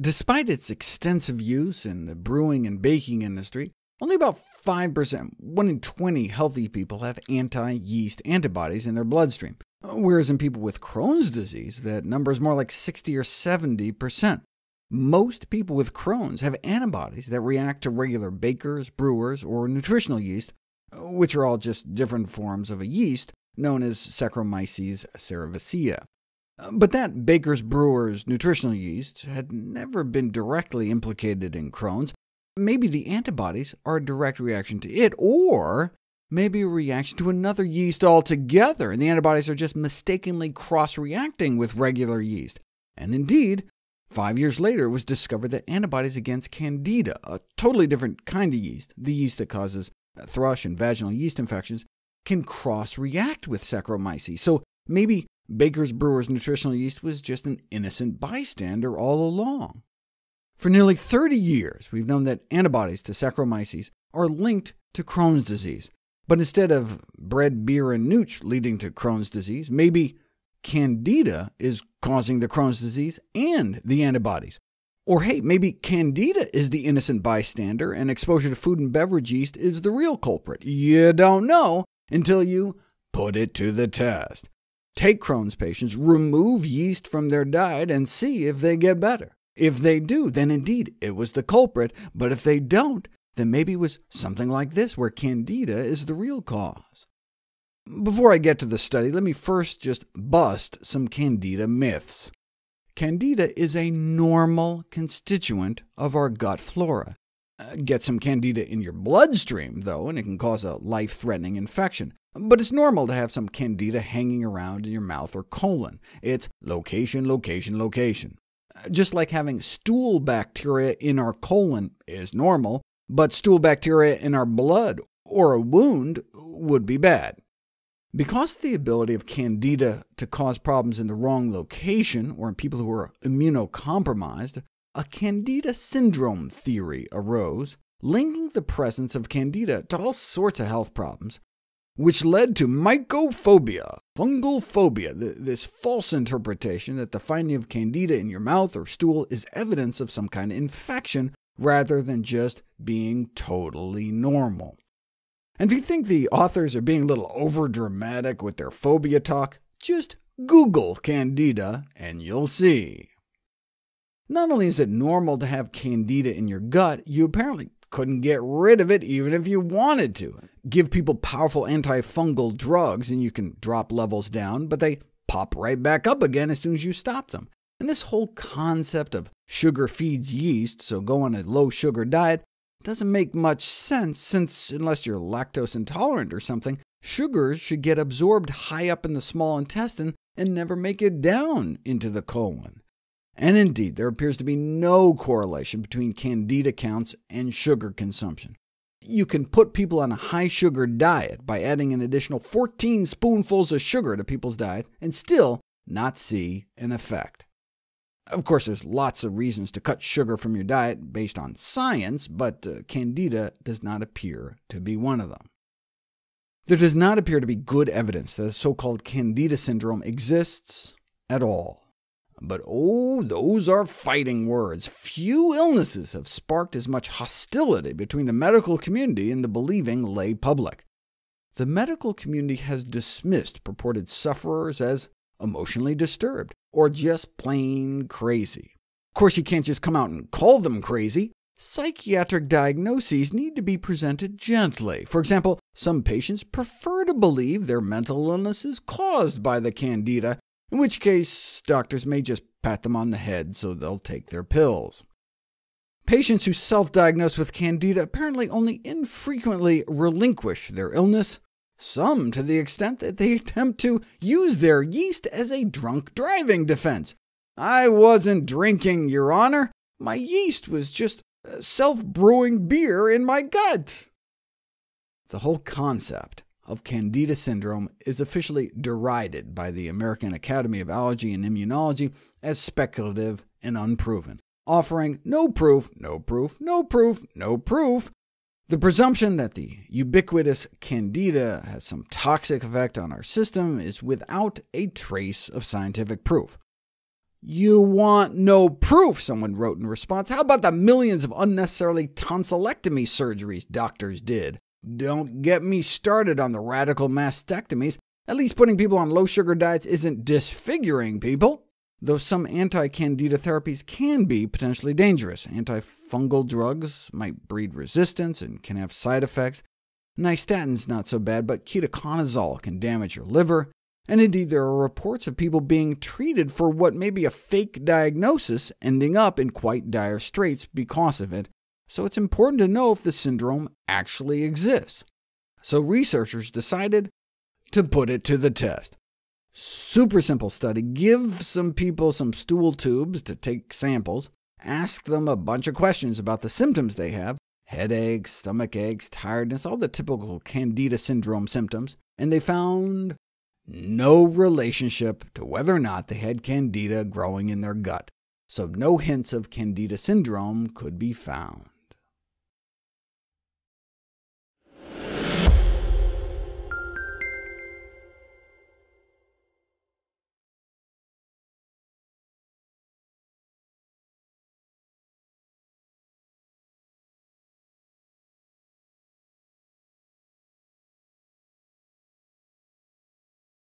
Despite its extensive use in the brewing and baking industry, only about 5%, 1 in 20 healthy people have anti-yeast antibodies in their bloodstream, whereas in people with Crohn's disease, that number is more like 60 or 70%. Most people with Crohn's have antibodies that react to regular bakers, brewers, or nutritional yeast, which are all just different forms of a yeast known as Saccharomyces cerevisiae. But that Baker's Brewer's nutritional yeast had never been directly implicated in Crohn's. Maybe the antibodies are a direct reaction to it, or maybe a reaction to another yeast altogether, and the antibodies are just mistakenly cross-reacting with regular yeast. And indeed, Five years later, it was discovered that antibodies against Candida, a totally different kind of yeast, the yeast that causes thrush and vaginal yeast infections, can cross-react with Saccharomyces. So maybe Baker's Brewer's nutritional yeast was just an innocent bystander all along. For nearly 30 years, we've known that antibodies to Saccharomyces are linked to Crohn's disease, but instead of bread, beer, and nooch leading to Crohn's disease, maybe Candida is causing the Crohn's disease and the antibodies. Or hey, maybe Candida is the innocent bystander, and exposure to food and beverage yeast is the real culprit. You don't know until you put it to the test take Crohn's patients, remove yeast from their diet, and see if they get better. If they do, then indeed it was the culprit, but if they don't, then maybe it was something like this, where candida is the real cause. Before I get to the study, let me first just bust some candida myths. Candida is a normal constituent of our gut flora. Uh, get some candida in your bloodstream, though, and it can cause a life-threatening infection. But it's normal to have some candida hanging around in your mouth or colon. It's location, location, location. Just like having stool bacteria in our colon is normal, but stool bacteria in our blood or a wound would be bad. Because of the ability of candida to cause problems in the wrong location, or in people who are immunocompromised, a candida syndrome theory arose, linking the presence of candida to all sorts of health problems, which led to mycophobia, fungal phobia, this false interpretation that the finding of candida in your mouth or stool is evidence of some kind of infection rather than just being totally normal. And if you think the authors are being a little overdramatic with their phobia talk, just Google candida and you'll see. Not only is it normal to have candida in your gut, you apparently couldn't get rid of it even if you wanted to. Give people powerful antifungal drugs and you can drop levels down, but they pop right back up again as soon as you stop them. And this whole concept of sugar feeds yeast, so go on a low sugar diet, doesn't make much sense since, unless you're lactose intolerant or something, sugars should get absorbed high up in the small intestine and never make it down into the colon. And indeed, there appears to be no correlation between candida counts and sugar consumption. You can put people on a high sugar diet by adding an additional 14 spoonfuls of sugar to people's diet and still not see an effect. Of course, there's lots of reasons to cut sugar from your diet based on science, but uh, candida does not appear to be one of them. There does not appear to be good evidence that the so-called candida syndrome exists at all. But oh, those are fighting words. Few illnesses have sparked as much hostility between the medical community and the believing lay public. The medical community has dismissed purported sufferers as emotionally disturbed or just plain crazy. Of course, you can't just come out and call them crazy. Psychiatric diagnoses need to be presented gently. For example, some patients prefer to believe their mental illness is caused by the candida in which case doctors may just pat them on the head so they'll take their pills. Patients who self-diagnose with candida apparently only infrequently relinquish their illness, some to the extent that they attempt to use their yeast as a drunk driving defense. I wasn't drinking, Your Honor. My yeast was just uh, self-brewing beer in my gut. The whole concept of Candida syndrome is officially derided by the American Academy of Allergy and Immunology as speculative and unproven, offering no proof, no proof, no proof, no proof. The presumption that the ubiquitous Candida has some toxic effect on our system is without a trace of scientific proof. You want no proof, someone wrote in response. How about the millions of unnecessarily tonsillectomy surgeries doctors did? Don't get me started on the radical mastectomies. At least putting people on low-sugar diets isn't disfiguring people, though some anti-candida therapies can be potentially dangerous. Antifungal drugs might breed resistance and can have side effects. Nystatin's not so bad, but ketoconazole can damage your liver. And indeed, there are reports of people being treated for what may be a fake diagnosis ending up in quite dire straits because of it so it's important to know if the syndrome actually exists. So researchers decided to put it to the test. Super simple study. Give some people some stool tubes to take samples, ask them a bunch of questions about the symptoms they have, headaches, stomach aches, tiredness, all the typical Candida syndrome symptoms, and they found no relationship to whether or not they had Candida growing in their gut, so no hints of Candida syndrome could be found.